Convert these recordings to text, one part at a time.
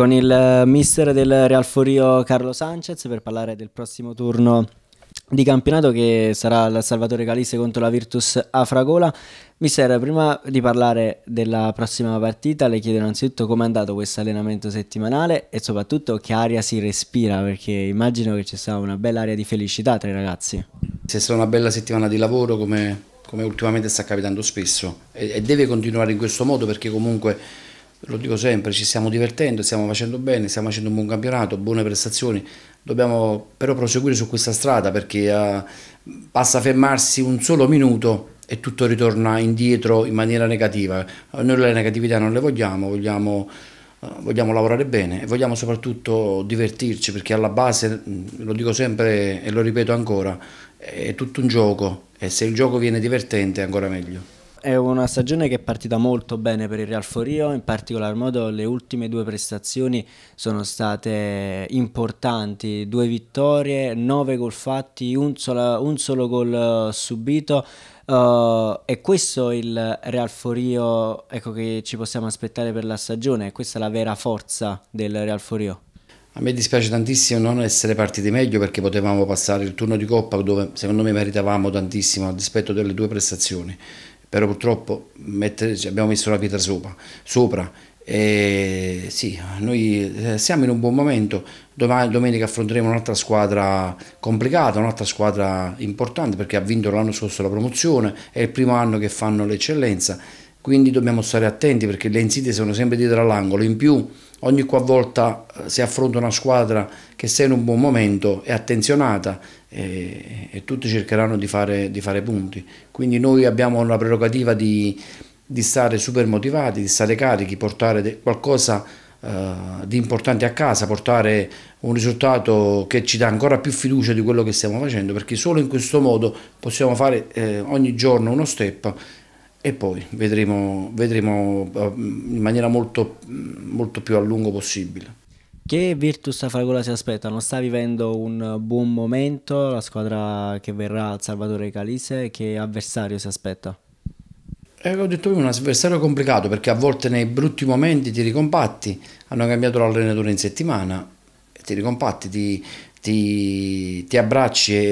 con il eh, mister del Real Forio Carlo Sanchez per parlare del prossimo turno di campionato che sarà il Salvatore Calisse contro la Virtus Afragola. Mister, prima di parlare della prossima partita, le chiedo innanzitutto come è andato questo allenamento settimanale e soprattutto che aria si respira, perché immagino che ci sia una bella aria di felicità tra i ragazzi. Se sarà una bella settimana di lavoro come, come ultimamente sta capitando spesso e, e deve continuare in questo modo perché comunque lo dico sempre, ci stiamo divertendo, stiamo facendo bene, stiamo facendo un buon campionato, buone prestazioni, dobbiamo però proseguire su questa strada perché uh, basta fermarsi un solo minuto e tutto ritorna indietro in maniera negativa. noi le negatività non le vogliamo, vogliamo, uh, vogliamo lavorare bene e vogliamo soprattutto divertirci perché alla base, mm, lo dico sempre e lo ripeto ancora, è tutto un gioco e se il gioco viene divertente è ancora meglio. È una stagione che è partita molto bene per il Real Forio, in particolar modo le ultime due prestazioni sono state importanti, due vittorie, nove gol fatti, un solo, un solo gol eh, subito. Uh, eh, è questo il Real Forio ecco, che ci possiamo aspettare per la stagione? È Questa la vera forza del Real Forio? A me dispiace tantissimo non essere partiti meglio perché potevamo passare il turno di coppa dove secondo me meritavamo tantissimo a dispetto delle due prestazioni però purtroppo mettere, cioè, abbiamo messo la pietra sopra. sopra. E, sì, noi eh, siamo in un buon momento, Domani, domenica affronteremo un'altra squadra complicata, un'altra squadra importante perché ha vinto l'anno scorso la promozione, è il primo anno che fanno l'eccellenza, quindi dobbiamo stare attenti perché le insidie sono sempre dietro all'angolo, in più ogni qualvolta eh, si affronta una squadra che se in un buon momento è attenzionata e, e tutti cercheranno di fare, di fare, punti. Quindi noi abbiamo la prerogativa di, di stare super motivati, di stare carichi, portare qualcosa Uh, di importante a casa, portare un risultato che ci dà ancora più fiducia di quello che stiamo facendo, perché solo in questo modo possiamo fare eh, ogni giorno uno step e poi vedremo, vedremo eh, in maniera molto, molto più a lungo possibile. Che Virtus Fragola si aspetta? Non sta vivendo un buon momento la squadra che verrà al Salvatore Calise? Che avversario si aspetta? Eh, ho detto prima, un avversario complicato perché a volte nei brutti momenti ti ricompatti. Hanno cambiato l'allenatore in settimana, ti ricompatti, ti, ti, ti abbracci e,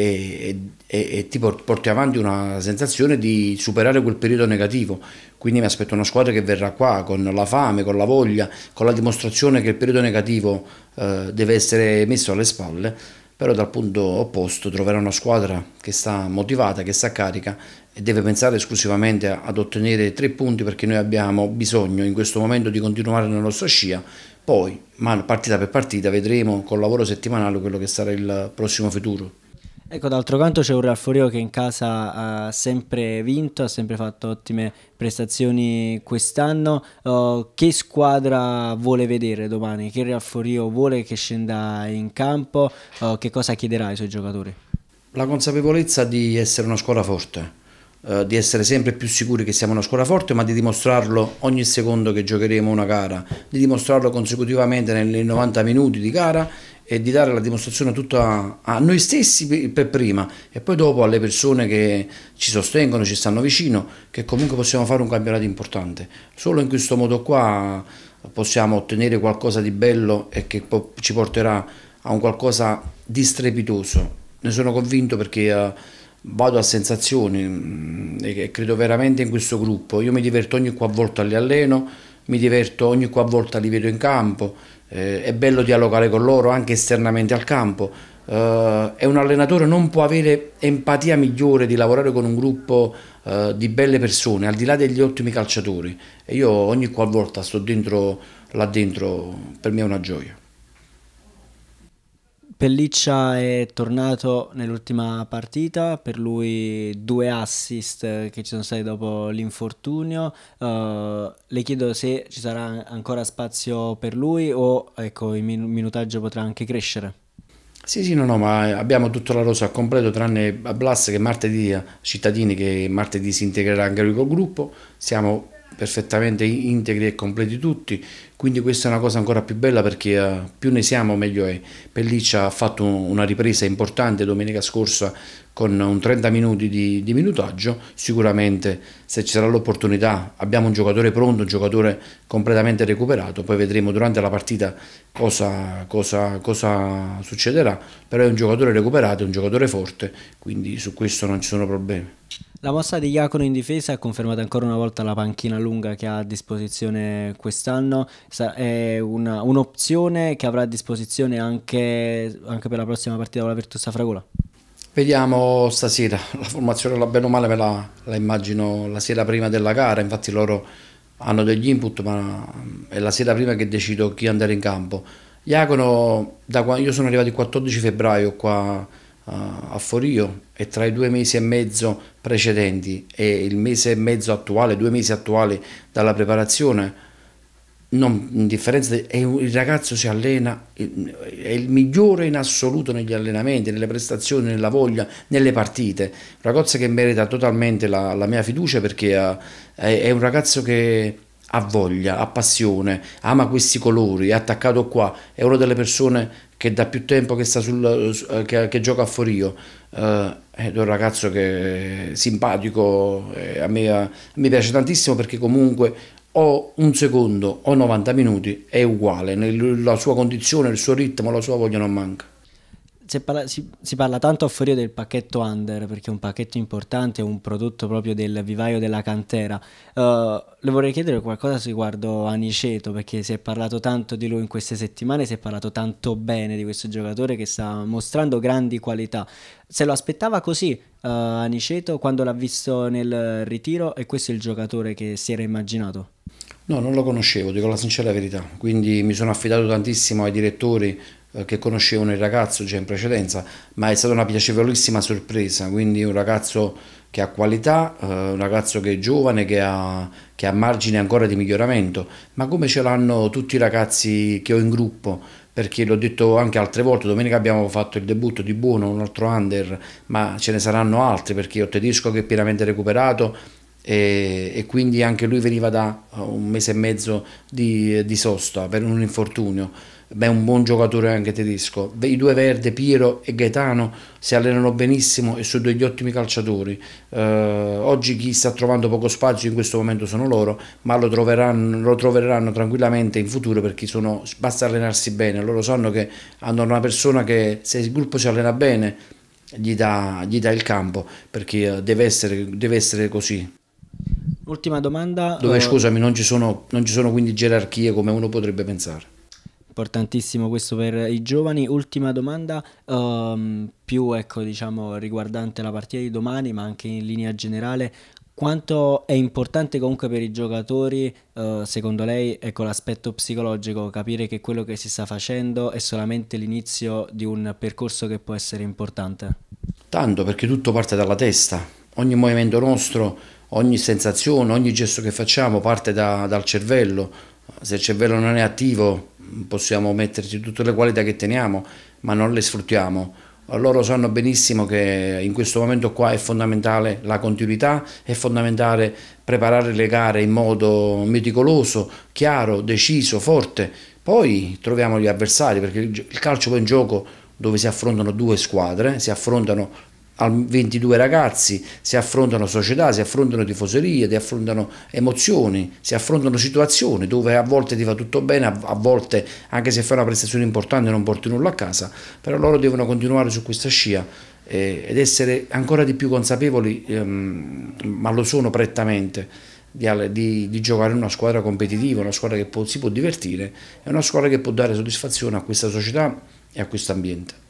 e, e, ti porti avanti una sensazione di superare quel periodo negativo. Quindi mi aspetto una squadra che verrà qua con la fame, con la voglia, con la dimostrazione che il periodo negativo eh, deve essere messo alle spalle però dal punto opposto troverà una squadra che sta motivata, che sta carica e deve pensare esclusivamente ad ottenere tre punti perché noi abbiamo bisogno in questo momento di continuare nella nostra scia, poi partita per partita vedremo col lavoro settimanale quello che sarà il prossimo futuro. Ecco, d'altro canto c'è un Real Forio che in casa ha sempre vinto, ha sempre fatto ottime prestazioni quest'anno. Uh, che squadra vuole vedere domani? Che Real Forio vuole che scenda in campo? Uh, che cosa chiederà ai suoi giocatori? La consapevolezza di essere una squadra forte, uh, di essere sempre più sicuri che siamo una squadra forte, ma di dimostrarlo ogni secondo che giocheremo una gara, di dimostrarlo consecutivamente nei 90 minuti di gara e di dare la dimostrazione tutta a noi stessi per prima e poi dopo alle persone che ci sostengono, ci stanno vicino, che comunque possiamo fare un campionato importante. Solo in questo modo qua possiamo ottenere qualcosa di bello e che ci porterà a un qualcosa di strepitoso. Ne sono convinto perché eh, vado a sensazioni mm, e credo veramente in questo gruppo. Io mi diverto ogni qua volta, li alleno mi diverto ogni qualvolta li vedo in campo, eh, è bello dialogare con loro anche esternamente al campo. Eh, e un allenatore non può avere empatia migliore di lavorare con un gruppo eh, di belle persone, al di là degli ottimi calciatori. E io ogni qualvolta sto dentro, là dentro, per me è una gioia. Pelliccia è tornato nell'ultima partita, per lui due assist che ci sono stati dopo l'infortunio. Uh, le chiedo se ci sarà ancora spazio per lui o ecco, il minutaggio potrà anche crescere. Sì, sì, no, no, ma abbiamo tutta la rosa a completo tranne Blas che martedì, cittadini che martedì si integrerà anche lui col gruppo. Siamo perfettamente integri e completi tutti, quindi questa è una cosa ancora più bella perché eh, più ne siamo meglio è. Pelliccia ha fatto una ripresa importante domenica scorsa con un 30 minuti di, di minutaggio, sicuramente se ci sarà l'opportunità abbiamo un giocatore pronto, un giocatore completamente recuperato, poi vedremo durante la partita cosa, cosa, cosa succederà, però è un giocatore recuperato, è un giocatore forte, quindi su questo non ci sono problemi. La mossa di Iacono in difesa ha confermato ancora una volta la panchina lunga che ha a disposizione quest'anno è una, un'opzione che avrà a disposizione anche, anche, per la prossima partita con la Virtus Safragola? Vediamo stasera, la formazione la bene o male me la, la immagino la sera prima della gara, infatti loro hanno degli input ma mm, è la sera prima che decido chi andare in campo. Iacono, da quando io sono arrivato il 14 febbraio qua eh, a Forio e tra i due mesi e mezzo precedenti e il mese e mezzo attuale, due mesi attuali dalla preparazione non indifferenza, il ragazzo si allena, eh, è il migliore in assoluto negli allenamenti, nelle prestazioni, nella voglia, nelle partite. Un ragazzo che merita totalmente la, la mia fiducia perché ha, è, è, un ragazzo che ha voglia, ha passione, ama questi colori, è attaccato qua, è una delle persone che da più tempo che, sul, eh, che, che gioca a Forio, eh, è un ragazzo che è simpatico, eh, a, me, a me piace tantissimo perché comunque o un secondo o 90 minuti è uguale, la sua condizione, il suo ritmo, la sua voglia non manca parla, si, si, parla tanto a fuori del pacchetto under perché è un pacchetto importante, è un prodotto proprio del vivaio della cantera. Uh, le vorrei chiedere qualcosa riguardo Aniceto perché si è parlato tanto di lui in queste settimane, si è parlato tanto bene di questo giocatore che sta mostrando grandi qualità. Se lo aspettava così uh, Aniceto quando l'ha visto nel ritiro e questo è il giocatore che si era immaginato? No, non lo conoscevo, dico la sincera verità, quindi mi sono affidato tantissimo ai direttori, eh, che conoscevano il ragazzo già in precedenza, ma è stata una piacevolissima sorpresa, quindi un ragazzo che ha qualità, eh, un ragazzo che è giovane, che ha, che ha margine ancora di miglioramento, ma come ce l'hanno tutti i ragazzi che ho in gruppo, perché l'ho detto anche altre volte, domenica abbiamo fatto il debutto di Buono, un altro under, ma ce ne saranno altri perché ho Tedesco che è pienamente recuperato, e, e, quindi anche lui veniva da eh, un mese e mezzo di, di sosta per un infortunio beh, un buon giocatore anche tedesco. I due Verde, Piero e Gaetano, si allenano benissimo e sono degli ottimi calciatori. Eh, oggi chi sta trovando poco spazio in questo momento sono loro, ma lo troveranno, lo troveranno tranquillamente in futuro perché sono, basta allenarsi bene. Loro sanno che hanno una persona che se il gruppo si allena bene gli dà, gli dà il campo perché eh, deve essere, deve essere così. Ultima domanda. Dove, eh, scusami, non ci, sono, non ci sono quindi gerarchie come uno potrebbe pensare importantissimo questo per i giovani. Ultima domanda, um, più ecco, diciamo, riguardante la partita di domani, ma anche in linea generale, quanto è importante comunque per i giocatori, eh, secondo lei, ecco, l'aspetto psicologico, capire che quello che si sta facendo è solamente l'inizio di un percorso che può essere importante? Tanto perché tutto parte dalla testa, ogni movimento nostro, ogni sensazione, ogni gesto che facciamo parte da, dal cervello, se il cervello non è attivo possiamo metterci tutte le qualità che teniamo, ma non le sfruttiamo. Loro sanno benissimo che in questo momento qua è fondamentale la continuità, è fondamentale preparare le gare in modo meticoloso, chiaro, deciso, forte. Poi troviamo gli avversari, perché il calcio è un gioco dove si affrontano due squadre, si affrontano 22 ragazzi, si affrontano società, si affrontano tifoserie, si affrontano emozioni, si affrontano situazioni dove a volte ti va tutto bene, a volte anche se fai una prestazione importante non porti nulla a casa, però loro devono continuare su questa scia eh, ed essere ancora di più consapevoli, ehm, ma lo sono prettamente. Di, di, di, giocare in una squadra competitiva, una squadra che può, si può divertire, è una squadra che può dare soddisfazione a questa società e a questo ambiente.